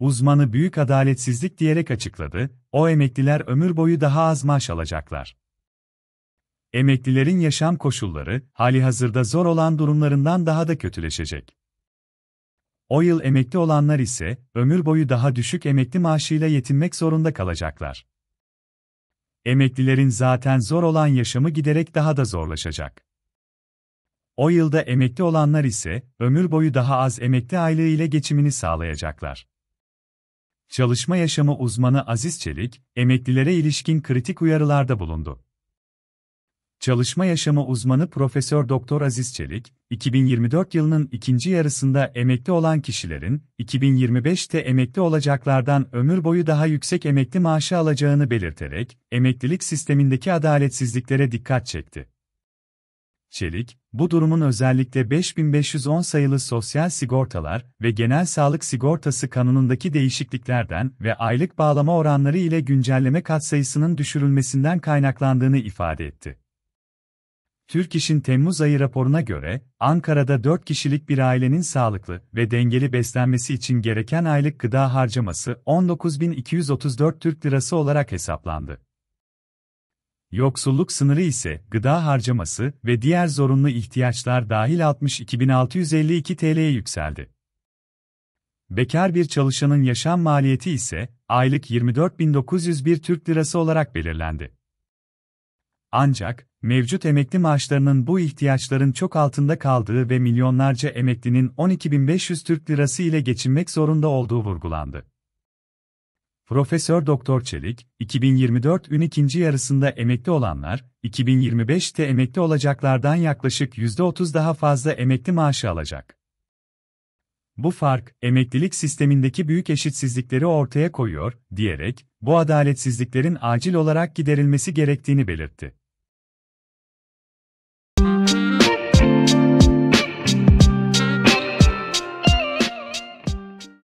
uzmanı büyük adaletsizlik diyerek açıkladı, o emekliler ömür boyu daha az maaş alacaklar. Emeklilerin yaşam koşulları, hali hazırda zor olan durumlarından daha da kötüleşecek. O yıl emekli olanlar ise, ömür boyu daha düşük emekli maaşıyla yetinmek zorunda kalacaklar. Emeklilerin zaten zor olan yaşamı giderek daha da zorlaşacak. O yılda emekli olanlar ise, ömür boyu daha az emekli aylığı ile geçimini sağlayacaklar. Çalışma Yaşamı uzmanı Aziz Çelik, emeklilere ilişkin kritik uyarılarda bulundu. Çalışma Yaşamı uzmanı Profesör Doktor Aziz Çelik, 2024 yılının ikinci yarısında emekli olan kişilerin 2025'te emekli olacaklardan ömür boyu daha yüksek emekli maaşı alacağını belirterek emeklilik sistemindeki adaletsizliklere dikkat çekti. Çelik, bu durumun özellikle 5510 sayılı sosyal sigortalar ve genel sağlık sigortası kanunundaki değişikliklerden ve aylık bağlama oranları ile güncelleme katsayısının düşürülmesinden kaynaklandığını ifade etti. Türk İş'in Temmuz ayı raporuna göre, Ankara'da 4 kişilik bir ailenin sağlıklı ve dengeli beslenmesi için gereken aylık gıda harcaması 19.234 Türk Lirası olarak hesaplandı. Yoksulluk sınırı ise gıda harcaması ve diğer zorunlu ihtiyaçlar dahil 62.652 TL'ye yükseldi. Bekar bir çalışanın yaşam maliyeti ise aylık 24.901 Türk Lirası olarak belirlendi. Ancak mevcut emekli maaşlarının bu ihtiyaçların çok altında kaldığı ve milyonlarca emeklinin 12.500 Türk Lirası ile geçinmek zorunda olduğu vurgulandı. Profesör Doktor Çelik, 2024 ün ikinci yarısında emekli olanlar, 2025'te emekli olacaklardan yaklaşık %30 daha fazla emekli maaşı alacak. Bu fark, emeklilik sistemindeki büyük eşitsizlikleri ortaya koyuyor, diyerek, bu adaletsizliklerin acil olarak giderilmesi gerektiğini belirtti.